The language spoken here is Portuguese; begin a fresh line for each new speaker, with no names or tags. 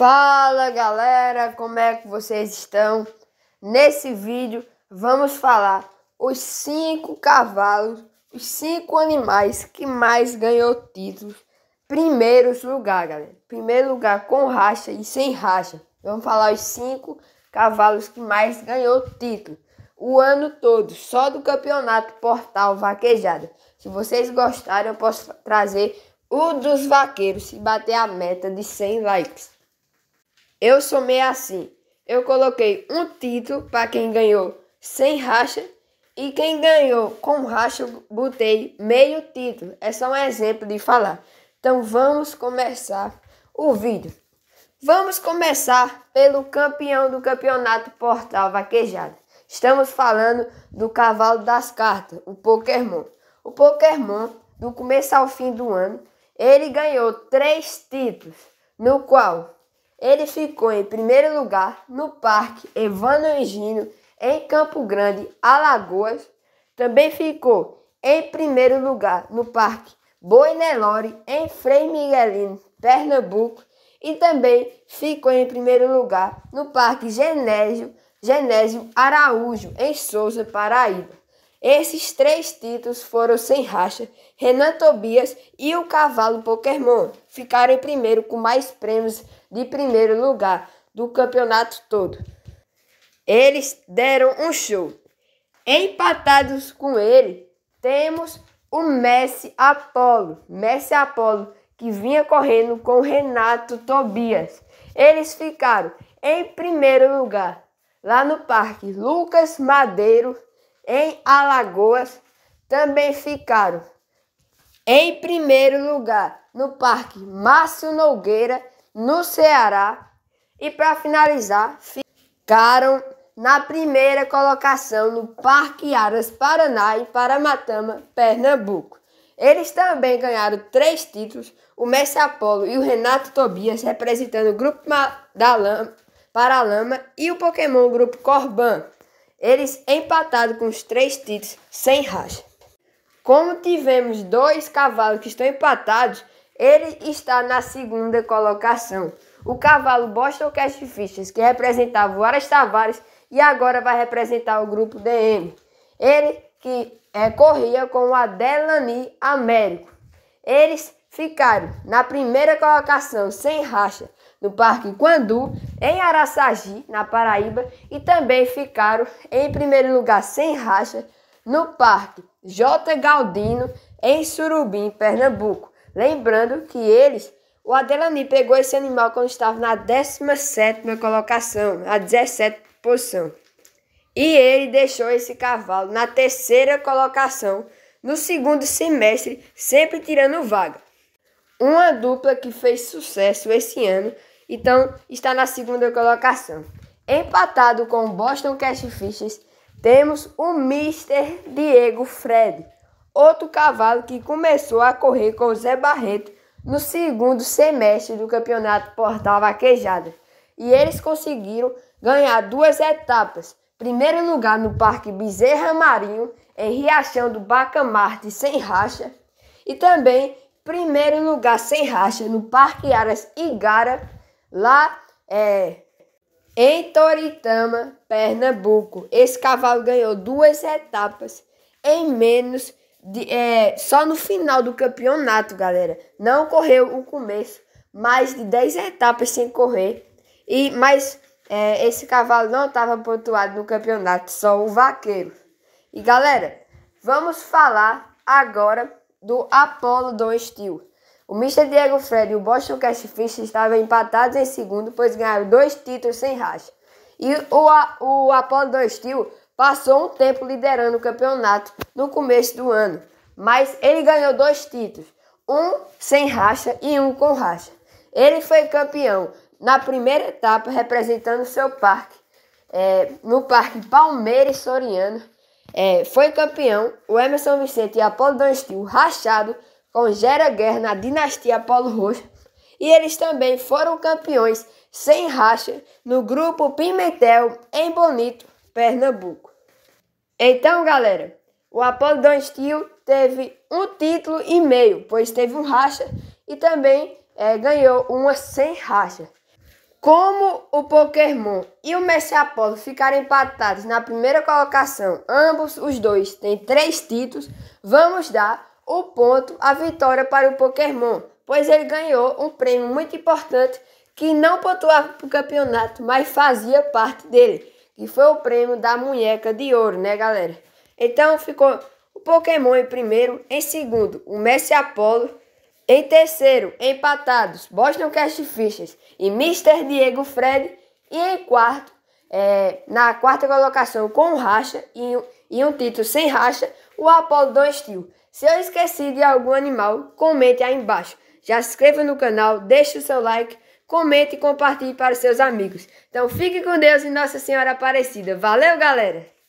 Fala galera, como é que vocês estão? Nesse vídeo vamos falar os cinco cavalos, os cinco animais que mais ganhou títulos, Primeiro lugar, galera. Primeiro lugar com racha e sem racha. Vamos falar os cinco cavalos que mais ganhou título o ano todo, só do campeonato Portal Vaquejada. Se vocês gostarem, eu posso trazer o dos vaqueiros se bater a meta de 100 likes. Eu sou meio assim. Eu coloquei um título para quem ganhou sem racha e quem ganhou com racha eu botei meio título. É só um exemplo de falar. Então vamos começar o vídeo. Vamos começar pelo campeão do campeonato Portal Vaquejada. Estamos falando do cavalo das cartas, o Pokémon. O Pokémon, do começo ao fim do ano, ele ganhou três títulos, no qual ele ficou em primeiro lugar no Parque Evandro Engino, em Campo Grande, Alagoas. Também ficou em primeiro lugar no Parque Boinelore, em Frei Miguelino, Pernambuco. E também ficou em primeiro lugar no Parque Genésio, Genésio Araújo, em Souza, Paraíba. Esses três títulos foram sem racha. Renan Tobias e o cavalo Pokémon ficaram em primeiro com mais prêmios de primeiro lugar do campeonato todo. Eles deram um show. Empatados com ele, temos o Messi Apollo. Messi Apollo que vinha correndo com Renato Tobias. Eles ficaram em primeiro lugar lá no Parque Lucas Madeiro em Alagoas também ficaram em primeiro lugar no Parque Márcio Nogueira, no Ceará. E para finalizar, ficaram na primeira colocação no Parque Aras Paraná e Paramatama, Pernambuco. Eles também ganharam três títulos, o Messi Apolo e o Renato Tobias, representando o Grupo da Lama, Paralama e o Pokémon Grupo Corban eles empatados com os três títulos sem racha. Como tivemos dois cavalos que estão empatados, ele está na segunda colocação. O cavalo Boston Cash Fishers, que representava o Aras Tavares e agora vai representar o grupo DM. Ele que é, corria com Adelani Américo. Eles ficaram na primeira colocação sem racha no Parque Quandu, em Araçagi, na Paraíba, e também ficaram em primeiro lugar sem racha no Parque J. Galdino, em Surubim, Pernambuco. Lembrando que eles, o Adelani pegou esse animal quando estava na 17ª colocação, a 17 posição. E ele deixou esse cavalo na terceira colocação no segundo semestre, sempre tirando vaga uma dupla que fez sucesso esse ano, então está na segunda colocação. Empatado com o Boston Cash Fishers, temos o Mr. Diego Fred, outro cavalo que começou a correr com o Zé Barreto no segundo semestre do campeonato Portal Vaquejada. E eles conseguiram ganhar duas etapas. Primeiro lugar no Parque Bezerra Marinho, em Riachão do Bacamarte, sem racha. E também primeiro lugar sem racha no Parque Aras Igara, lá é, em Toritama, Pernambuco. Esse cavalo ganhou duas etapas em menos de, é, só no final do campeonato, galera. Não correu o começo, mais de 10 etapas sem correr. E mas é, esse cavalo não estava pontuado no campeonato, só o vaqueiro. E galera, vamos falar agora do Apollo Don Steel. O Mr. Diego Fred e o Boston Cash Fish estavam empatados em segundo, pois ganharam dois títulos sem racha. E o, o Apollo Don Steel passou um tempo liderando o campeonato no começo do ano, mas ele ganhou dois títulos, um sem racha e um com racha. Ele foi campeão na primeira etapa representando seu parque, é, no Parque Palmeiras Soriano, é, foi campeão o Emerson Vicente e Apolo Danstio, rachado com Gera Guerra na dinastia Apolo Roxo. E eles também foram campeões sem racha no grupo Pimentel, em Bonito, Pernambuco. Então, galera, o Apolo Danstio teve um título e meio, pois teve um racha e também é, ganhou uma sem racha. Como o Pokémon e o Messi Apollo ficaram empatados na primeira colocação, ambos os dois têm três títulos, vamos dar o ponto, a vitória para o Pokémon, pois ele ganhou um prêmio muito importante que não pontuava para o campeonato, mas fazia parte dele, que foi o prêmio da munheca de ouro, né galera? Então ficou o Pokémon em primeiro, em segundo o Messi Apollo em terceiro, empatados Boston Cast Fishers e Mr. Diego Fred. E em quarto, é, na quarta colocação com racha e, e um título sem racha, o Apollo Don Steel. Se eu esqueci de algum animal, comente aí embaixo. Já se inscreva no canal, deixe o seu like, comente e compartilhe para os seus amigos. Então fique com Deus e Nossa Senhora Aparecida. Valeu, galera!